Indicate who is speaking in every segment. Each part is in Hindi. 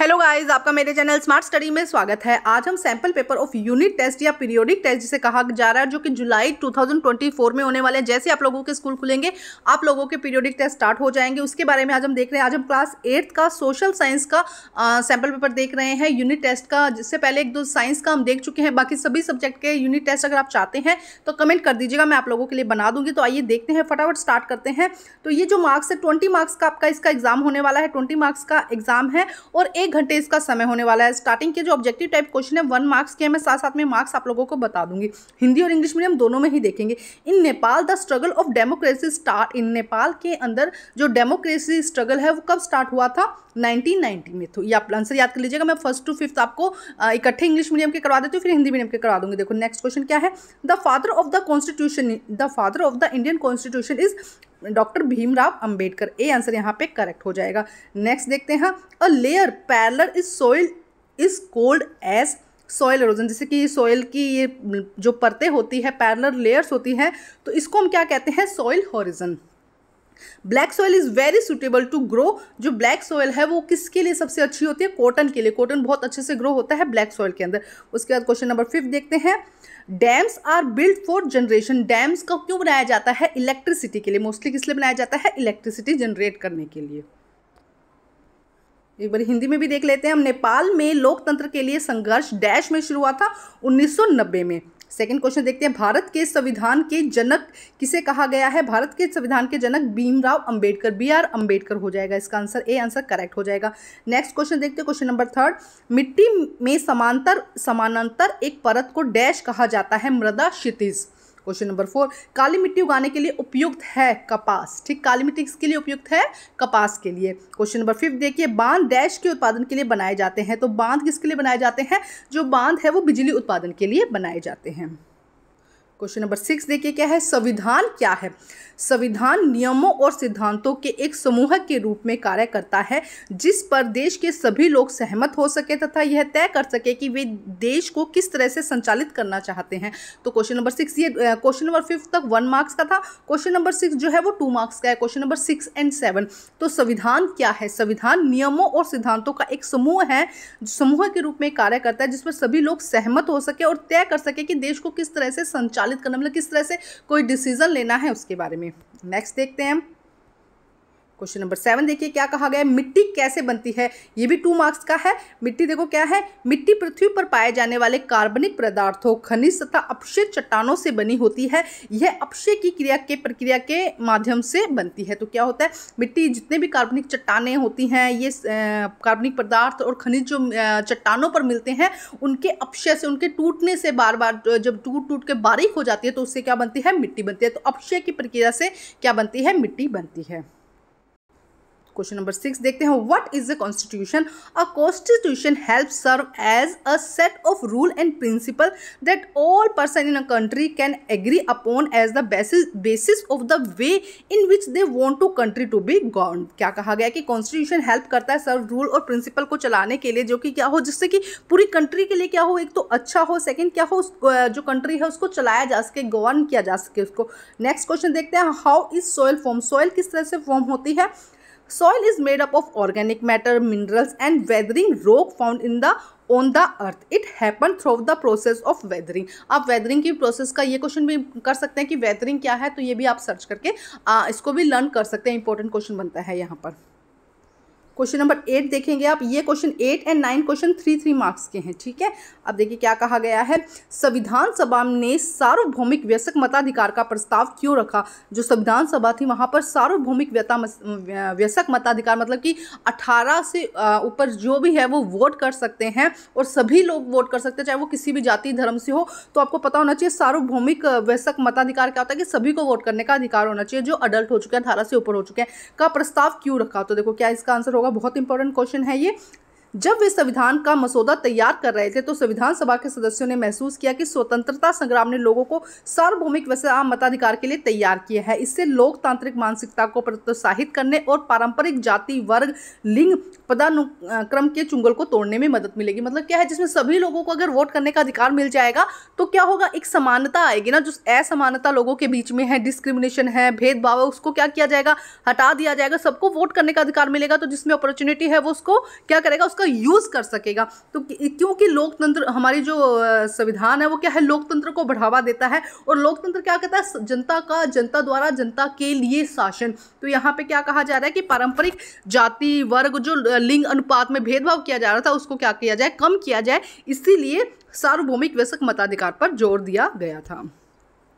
Speaker 1: हेलो गाइस आपका मेरे चैनल स्मार्ट स्टडी में स्वागत है आज हम sample paper of unit test या पीरियोडिक टेस्ट जिसे कहा जा रहा है जो कि जुलाई 2024 में होने वाले हैं जैसे आप लोगों के स्कूल खुलेंगे आप लोगों के पीरियोडिक टेस्ट स्टार्ट हो जाएंगे उसके बारे में आज हम देख रहे हैं आज हम क्लास एट्थ का सोशल साइंस का सैंपल पेपर देख रहे हैं यूनिट टेस्ट का जिससे पहले एक दो साइंस का हम देख चुके हैं बाकी सभी सब्जेक्ट के यूनिट टेस्ट अगर आप चाहते हैं तो कमेंट कर दीजिएगा मैं आप लोगों के लिए बना दूंगी तो आइए देखते हैं फटाफट स्टार्ट करते हैं तो ये जो मार्क्स है ट्वेंटी मार्क्स का आपका इसका एग्जाम होने वाला है ट्वेंटी मार्क्स का एग्जाम है और एक घंटे इसका समय होने वाला है स्टार्टिंग के जो ऑब्जेक्टिव टाइप क्वेश्चन है वन मार्क्स के मैं साथ साथ में मार्क्स आप लोगों को बता दूंगी हिंदी और इंग्लिश मीडियम दोनों में ही देखेंगे in Nepal the struggle of democracy start in Nepal के अंदर जो डेमोक्रेसी स्ट्रगल है वो कब स्टार्ट हुआ था 1990 में तो ये आप आंसर याद कर लीजिएगा मैं फर्स्ट टू फिफ्थ आपको इकट्ठे इंग्लिश मीडियम के करवा देती हूँ फिर हिंदी मीडियम के करवा दूंगी देखो नेक्स्ट क्वेश्चन क्या है the father of the constitution the father of the Indian constitution is doctor Bhimrao Ambedkar a answer यहाँ पे करेक्ट हो जाएगा नेक्स्ट देखते हैं a layer parallel is soil is called as soil erosion जैसे कि सॉयल की ये जो परतें होती है पैरलर लेयर्स होती हैं तो इसको हम क्या कहते हैं soil horizon black soil is very suitable to grow जो ब्लैक सॉइल है वो किसके लिए सबसे अच्छी होती है कॉटन के लिए कॉटन बहुत अच्छे से ग्रो होता है ब्लैक सॉइल के अंदर उसके बाद क्वेश्चन नंबर फिफ्थ देखते हैं dams are build for generation dams का क्यों बनाया जाता है इलेक्ट्रिसिटी के लिए मोस्टली किस लिए बनाया जाता है इलेक्ट्रिसिटी जनरेट करने के लिए एक बार हिंदी में भी देख लेते हैं हम नेपाल में लोकतंत्र के लिए संघर्ष डैश में शुरू हुआ था 1990 में सेकंड क्वेश्चन देखते हैं भारत के संविधान के जनक किसे कहा गया है भारत के संविधान के जनक भीमराव अंबेडकर बी आर अंबेडकर हो जाएगा इसका आंसर ए आंसर करेक्ट हो जाएगा नेक्स्ट क्वेश्चन देखते हैं क्वेश्चन नंबर थर्ड मिट्टी में समांतर समानांतर एक परत को डैश कहा जाता है मृदा क्षितिज क्वेश्चन नंबर फोर काली मिट्टी उगाने के लिए उपयुक्त है कपास ठीक काली मिट्टी किसके लिए उपयुक्त है कपास के लिए क्वेश्चन नंबर फिफ्थ देखिए बांध डैश के उत्पादन के लिए बनाए जाते हैं तो बांध किसके लिए बनाए जाते हैं जो बांध है वो बिजली उत्पादन के लिए बनाए जाते हैं क्वेश्चन नंबर सिक्स देखिए क्या है संविधान क्या है संविधान नियमों और सिद्धांतों के एक समूह के रूप में कार्य करता है जिस पर देश के सभी लोग सहमत हो सके तथा यह तय कर सके कि वे देश को किस तरह से संचालित करना चाहते हैं तो क्वेश्चन नंबर सिक्स ये क्वेश्चन नंबर फिफ्थ तक वन मार्क्स का था क्वेश्चन नंबर सिक्स जो है वो टू मार्क्स का है question number six and seven तो संविधान क्या है संविधान नियमों और सिद्धांतों का एक समूह है समूह के रूप में कार्य करता है जिस पर सभी लोग सहमत हो सके और तय कर सके कि देश को किस तरह से संचालित संचालित करना मतलब किस तरह से कोई डिसीजन लेना है उसके बारे में नेक्स्ट देखते हैं हम क्वेश्चन नंबर सेवन देखिए क्या कहा गया है मिट्टी कैसे बनती है ये भी टू मार्क्स का है मिट्टी देखो क्या है मिट्टी पृथ्वी पर पाए जाने वाले कार्बनिक पदार्थों खनिज तथा अपशय चट्टानों से बनी होती है यह अपशय की क्रिया के प्रक्रिया के माध्यम से बनती है तो क्या होता है मिट्टी जितने भी कार्बनिक चट्टाने होती हैं ये कार्बनिक पदार्थ और खनिज जो चट्टानों पर मिलते हैं उनके अपशय से उनके टूटने से बार बार जब टूट टूट के बारीक हो जाती है तो उससे क्या बनती है मिट्टी बनती है तो अपशय की प्रक्रिया से क्या बनती है मिट्टी बनती है क्वेश्चन नंबर सिक्स देखते हैं what is a constitution a constitution help serve as a set of rule and principle that all person in a country can agree upon as the basis of the way in which they want to country to be govern क्या कहा गया कि कॉन्स्टिट्यूशन हेल्प करता है सर्व रूल और प्रिंसिपल को चलाने के लिए जो कि क्या हो जिससे कि पूरी कंट्री के लिए क्या हो एक तो अच्छा हो सेकेंड क्या हो जो कंट्री है उसको चलाया जा सके गवर्न किया जा सके उसको नेक्स्ट क्वेश्चन देखते हैं how is soil form soil किस तरह से फॉर्म होती है soil is made up of organic matter minerals and weathering rock found in the on the earth it happen through the process of weathering आप वेदरिंग की प्रोसेस का ये क्वेश्चन भी कर सकते हैं कि वेदरिंग क्या है तो ये भी आप सर्च करके आ, इसको भी लर्न कर सकते हैं इंपॉर्टेंट क्वेश्चन बनता है यहाँ पर क्वेश्चन नंबर एट देखेंगे आप ये question eight and nine question three three marks के हैं ठीक है अब देखिए क्या कहा गया है संविधान सभा ने सार्वभौमिक व्यसक मताधिकार का प्रस्ताव क्यों रखा जो संविधान सभा थी वहाँ पर सार्वभौमिक व्यता व्यसक मताधिकार मतलब कि अठारह से ऊपर जो भी है वो वोट कर सकते हैं और सभी लोग वोट कर सकते हैं चाहे वो किसी भी जाति धर्म से हो तो आपको पता होना चाहिए सार्वभौमिक व्यसक मताधिकार क्या होता है कि सभी को वोट करने का अधिकार होना चाहिए जो अडल्ट हो चुके हैं अठारह से ऊपर हो चुके हैं का प्रस्ताव क्यों रखा तो देखो क्या इसका आंसर होगा बहुत इंपॉर्टेंट क्वेश्चन है ये जब वे संविधान का मसौदा तैयार कर रहे थे तो संविधान सभा के सदस्यों ने महसूस किया कि स्वतंत्रता संग्राम ने लोगों को सार्वभौमिक वैसे आम मताधिकार के लिए तैयार किया है इससे लोकतांत्रिक मानसिकता को प्रोत्साहित करने और पारंपरिक जाति वर्ग लिंग पदानुक्रम के चुंगल को तोड़ने में मदद मिलेगी मतलब क्या है जिसमें सभी लोगों को अगर वोट करने का अधिकार मिल जाएगा तो क्या होगा एक समानता आएगी ना जो असमानता लोगों के बीच में है डिस्क्रिमिनेशन है भेदभाव है उसको क्या किया जाएगा हटा दिया जाएगा सबको वोट करने का अधिकार मिलेगा तो जिसमें अपॉर्चुनिटी है वो उसको क्या करेगा उसका उसका यूज़ कर सकेगा तो क्योंकि लोकतंत्र हमारी जो संविधान है वो क्या है लोकतंत्र को बढ़ावा देता है और लोकतंत्र क्या कहता है जनता का जनता द्वारा जनता के लिए शासन तो यहाँ पे क्या कहा जा रहा है कि पारंपरिक जाति वर्ग जो लिंग अनुपात में भेदभाव किया जा रहा था उसको क्या किया जाए कम किया जाए इसीलिए सार्वभौमिक वयस्क मताधिकार पर जोर दिया गया था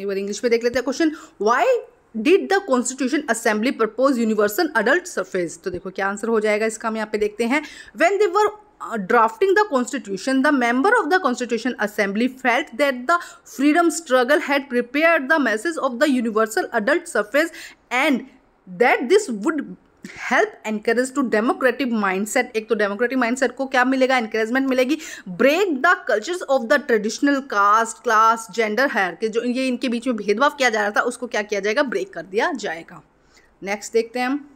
Speaker 1: एक बार इंग्लिश में देख लेते हैं question why did the constitution assembly propose universal adult suffrage तो देखो क्या आंसर हो जाएगा इसका हम यहाँ पे देखते हैं when they were drafting the constitution the member of the constitution assembly felt that the freedom struggle had prepare the message of the universal adult suffrage and that this would help encourage to democratic mindset एक तो डेमोक्रेटिक माइंडसेट को क्या मिलेगा एनकरेजमेंट मिलेगी break the cultures of the traditional caste class gender here के जो ये इनके बीच में भेदभाव किया जा रहा था उसको क्या किया जाएगा ब्रेक कर दिया जाएगा नेक्स्ट देखते हैं हम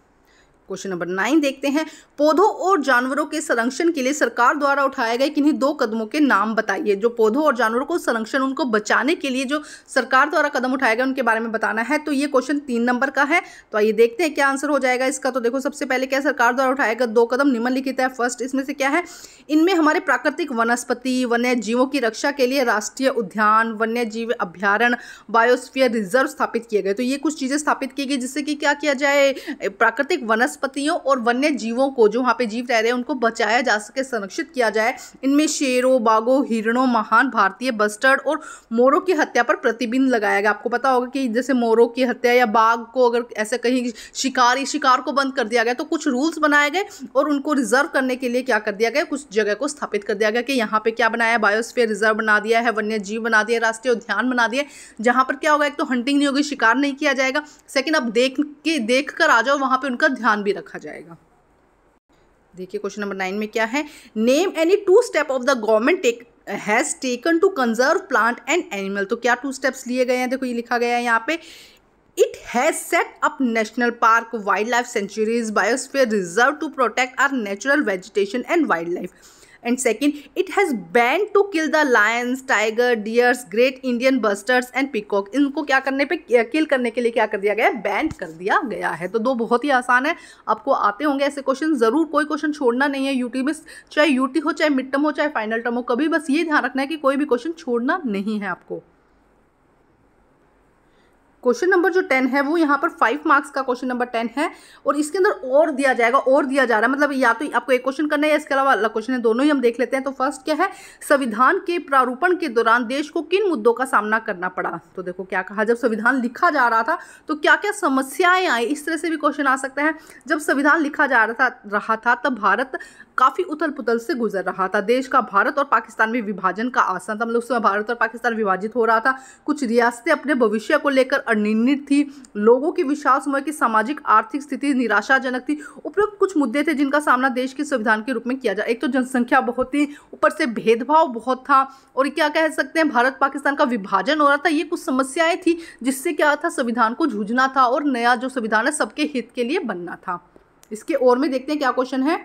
Speaker 1: क्वेश्चन नंबर नाइन देखते हैं पौधों और जानवरों के संरक्षण के लिए सरकार द्वारा उठाए गए किन्हीं दो कदमों के नाम बताइए जो पौधों और जानवरों को संरक्षण उनको बचाने के लिए जो सरकार द्वारा कदम उठाए गए उनके बारे में बताना है तो ये क्वेश्चन तीन नंबर का है तो आइए देखते हैं क्या आंसर हो जाएगा इसका तो देखो सबसे पहले क्या सरकार द्वारा उठाया गया दो कदम निम्नलिखित है फर्स्ट इसमें से क्या है इनमें हमारे प्राकृतिक वनस्पति वन्य जीवों की रक्षा के लिए राष्ट्रीय उद्यान वन्य जीव अभ्यारण बायोस्फियर रिजर्व स्थापित किए गए तो ये कुछ चीज़ें स्थापित की गई जिससे कि क्या किया जाए प्राकृतिक वनस्पति वनस्पतियों और वन्य जीवों को जो वहाँ पे जीव रह रहे हैं उनको बचाया जा सके संरक्षित किया जाए इनमें शेरों बाघों हिरणों महान भारतीय बस्टर्ड और मोरों की हत्या पर प्रतिबिंध लगाया गया आपको पता होगा कि जैसे मोरों की हत्या या बाघ को अगर ऐसे कहीं शिकारी शिकार को बंद कर दिया गया तो कुछ रूल्स बनाए गए और उनको रिजर्व करने के लिए क्या कर दिया गया कुछ जगह को स्थापित कर दिया गया कि यहाँ पे क्या बनाया बायोस्फेयर रिजर्व बना दिया है वन्य जीव बना दिया राष्ट्रीय उद्यान बना दिया जहाँ पर क्या होगा एक तो हंटिंग नहीं होगी शिकार नहीं किया जाएगा सेकेंड आप देख के देख कर आ जाओ वहाँ पर उनका ध्यान भी रखा जाएगा देखिए क्वेश्चन नंबर नाइन में क्या है name any two step of the government take has taken to conserve plant and animal तो क्या टू स्टेप्स लिए गए हैं देखो ये लिखा गया है यहाँ पे it has set up national park wild life sanctuaries biosphere reserve to protect our natural vegetation and wild life and second it has ban to kill the lions tiger deers great Indian bustards and peacock इनको क्या करने पे किल करने के लिए क्या कर दिया गया है बैन कर दिया गया है तो दो बहुत ही आसान है आपको आते होंगे ऐसे क्वेश्चन ज़रूर कोई क्वेश्चन छोड़ना नहीं है यूटी में चाहे यूटी हो चाहे मिड टर्म हो चाहे फाइनल टर्म हो कभी बस ये ध्यान रखना है कि कोई भी क्वेश्चन छोड़ना नहीं है आपको क्वेश्चन नंबर जो टेन है वो यहाँ पर फाइव मार्क्स का क्वेश्चन नंबर टेन है और इसके अंदर और दिया जाएगा और दिया जा रहा है मतलब या तो आपको एक क्वेश्चन करना है या इसके अलावा अगला क्वेश्चन है दोनों ही हम देख लेते हैं तो फर्स्ट क्या है संविधान के प्रारूपण के दौरान देश को किन मुद्दों का सामना करना पड़ा तो देखो क्या कहा जब संविधान लिखा जा रहा था तो क्या क्या समस्याएं आई इस तरह से भी क्वेश्चन आ सकता है जब संविधान लिखा जा रहा था रहा था तब भारत काफ़ी उथल पुथल से गुजर रहा था देश का भारत और पाकिस्तान में विभाजन का आसन था मतलब उस समय भारत और पाकिस्तान विभाजित हो रहा था कुछ रियासतें अपने भविष्य को लेकर और निंदित थी लोगों की विशाल समूह की सामाजिक आर्थिक स्थिति निराशाजनक थी उपरोक्त कुछ मुद्दे थे जिनका सामना देश के संविधान के रूप में किया जाए एक तो जनसंख्या बहुत थी ऊपर से भेदभाव बहुत था और क्या कह सकते हैं भारत पाकिस्तान का विभाजन हो रहा था ये कुछ समस्याएं थी जिससे क्या था संविधान को जूझना था और नया जो संविधान है सबके हित के लिए बनना था इसके और में देखते हैं क्या क्वेश्चन है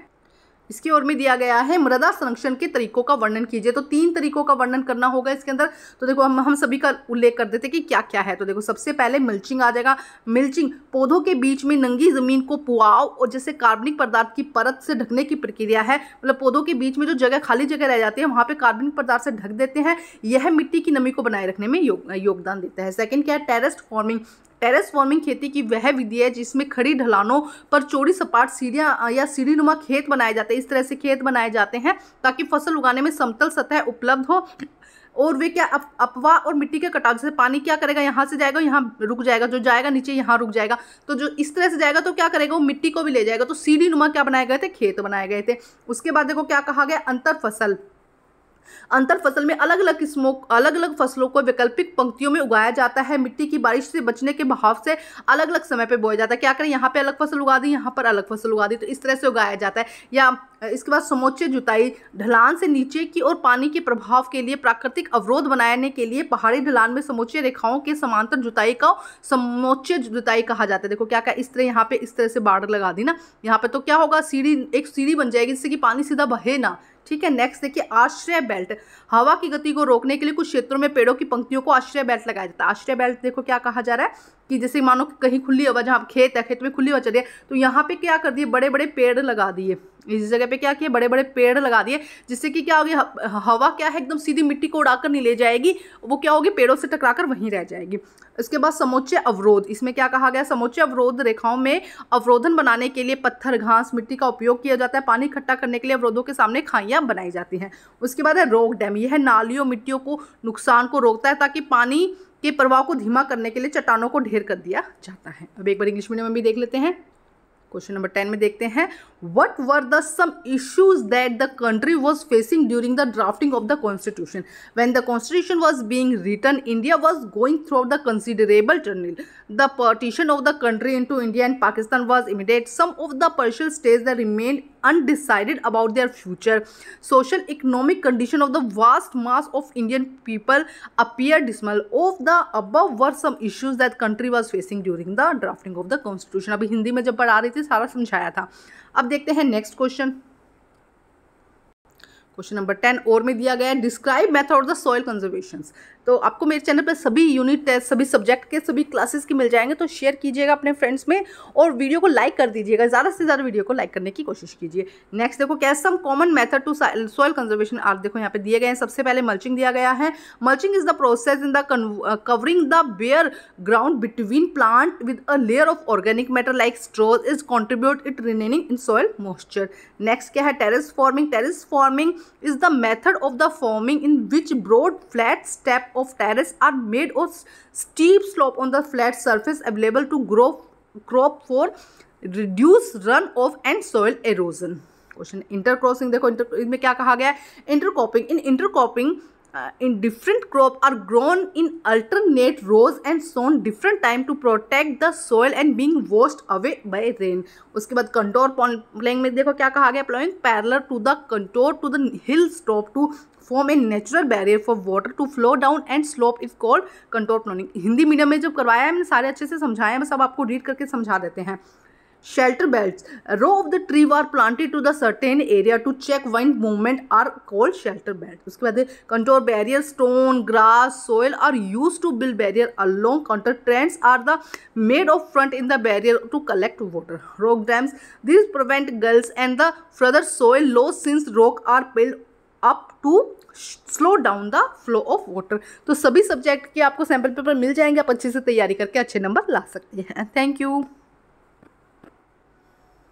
Speaker 1: इसकी ओर में दिया गया है मृदा संरक्षण के तरीकों का वर्णन कीजिए तो तीन तरीकों का वर्णन करना होगा इसके अंदर तो देखो हम हम सभी का उल्लेख कर देते कि क्या क्या है तो देखो सबसे पहले मिल्चिंग आ जाएगा मिल्चिंग पौधों के बीच में नंगी जमीन को पुआव और जैसे कार्बनिक पदार्थ की परत से ढकने की प्रक्रिया है मतलब पौधों के बीच में जो जगह खाली जगह रह जाती है वहाँ पर कार्बनिक पदार्थ से ढक देते हैं यह मिट्टी की नमी को बनाए रखने में योगदान देता है सेकेंड क्या है टेरेस्ट फॉर्मिंग टेरेस फार्मिंग खेती की वह विधि है जिसमें खड़ी ढलानों पर चौड़ी सपाट सीढ़ियाँ या सीढ़ी खेत बनाए जाते हैं इस तरह से खेत बनाए जाते हैं ताकि फसल उगाने में समतल सतह उपलब्ध हो और वे क्या अप, अपवा और मिट्टी के कटाव से पानी क्या करेगा यहाँ से जाएगा यहाँ रुक जाएगा जो जाएगा नीचे यहाँ रुक जाएगा तो जो इस तरह से जाएगा तो क्या करेगा वो मिट्टी को भी ले जाएगा तो सीढ़ी नुमा क्या बनाए गए थे खेत बनाए गए थे उसके बाद देखो क्या कहा गया अंतर फसल अंतर फसल में अलग अलग किस्मों अलग अलग फसलों को वैकल्पिक पंक्तियों में उगाया जाता है मिट्टी की बारिश से बचने के भाव से अलग अलग समय पर बोया जाता है क्या करें यहाँ पर अलग फसल उगा दी यहाँ पर अलग फसल उगा दी तो इस तरह से उगाया जाता है या इसके बाद समोच्चय जुताई ढलान से नीचे की ओर पानी के प्रभाव के लिए प्राकृतिक अवरोध बनाने के लिए पहाड़ी ढलान में समोच्चय रेखाओं के समांतर जुताई का समोच्चय जुताई कहा जाता है देखो क्या क्या इस तरह यहाँ पे इस तरह से बाढ़ लगा दी ना यहाँ पे तो क्या होगा सीढ़ी एक सीढ़ी बन जाएगी जिससे कि पानी सीधा बहे ना ठीक है नेक्स्ट देखिए आश्रय बेल्ट हवा की गति को रोकने के लिए कुछ क्षेत्रों में पेड़ों की पंक्तियों को आश्रय बेल्ट लगाया जाता है आश्रय बेल्ट देखो क्या कहा जा रहा है कि जैसे मानो कहीं खुली हवा जहाँ खेत है खेत में खुली हवा चल रही है तो यहाँ पे क्या कर दिए बड़े बड़े पेड़ लगा दिए इस जगह पे क्या किए बड़े बड़े पेड़ लगा दिए जिससे कि क्या होगी हवा क्या है एकदम सीधी मिट्टी को उड़ाकर नहीं ले जाएगी वो क्या होगी पेड़ों से टकरा कर वहीं रह जाएगी उसके बाद समुच्चय अवरोध इसमें क्या कहा गया समुच्चय अवरोध रेखाओं में अवरोधन बनाने के लिए पत्थर घास मिट्टी का उपयोग किया जाता है पानी इकट्ठा करने के लिए अवरोधों के सामने खाइयाँ बनाई जाती हैं उसके बाद है रोक डैम यह नालियों मिट्टियों को नुकसान को रोकता है ताकि पानी के प्रवाह को धीमा करने के लिए चट्टानों को ढेर कर दिया जाता है अब एक बार इंग्लिश मीडियम में भी देख लेते हैं क्वेश्चन नंबर टेन में देखते हैं what were the some issues that the country was facing during the drafting of the constitution when the constitution was being written india was going through the considerable turmoil the partition of the country into india and pakistan was immediate some of the partial states that remained undecided about their future social economic condition of the vast mass of indian people appeared dismal of the above were some issues that country was facing during the drafting of the constitution अभी हिंदी में जब पढ़ा रही थी सारा समझाया था अब देखते हैं next question question number ten और में दिया गया है describe method of the soil conservation तो आपको मेरे चैनल पर सभी यूनिट टेस्ट सभी सब्जेक्ट के सभी क्लासेस के मिल जाएंगे तो शेयर कीजिएगा अपने फ्रेंड्स में और वीडियो को लाइक कर दीजिएगा ज़्यादा से ज़्यादा वीडियो को लाइक करने की कोशिश कीजिए नेक्स्ट देखो कैसे some common method to soil conservation are देखो यहाँ पे दिए गए हैं सबसे पहले मल्चिंग दिया गया है mulching is the process in the covering the bare ground between plant with a layer of organic matter like straws is contribute it retaining in soil moisture next क्या है terrace farming terrace farming is the method of the farming in which broad flat step of terrace are made of steep slope on the flat surface available to grow crop for reduce run off and soil erosion question intercropping देखो इंटर इसमें क्या कहा गया है intercropping in intercropping in different crop are grown in alternate rows and sown different time to protect the soil and being washed away by rain उसके बाद कंटोर प्लॉइंग में देखो क्या कहा गया ploughing parallel to the contour to the hill slope to form a natural barrier for water to flow down and slope is called control planning Hindi medium में जब करवाया है मैंने सारे अच्छे से समझाए हैं बस अब आपको रीड करके समझा देते हैं shelter belt row of the tree were planted to the certain area to check wind movement are called shelter belt उसके बाद control barrier stone grass soil are use to build barrier along contour trenches are the made of front in the barrier to collect water rock dams this prevent gullies and the further soil loss since rock are build up to slow down the flow of water तो सभी सब्जेक्ट के आपको सैम्पल पेपर मिल जाएंगे आप अच्छे से तैयारी करके अच्छे नंबर ला सकते हैं थैंक यू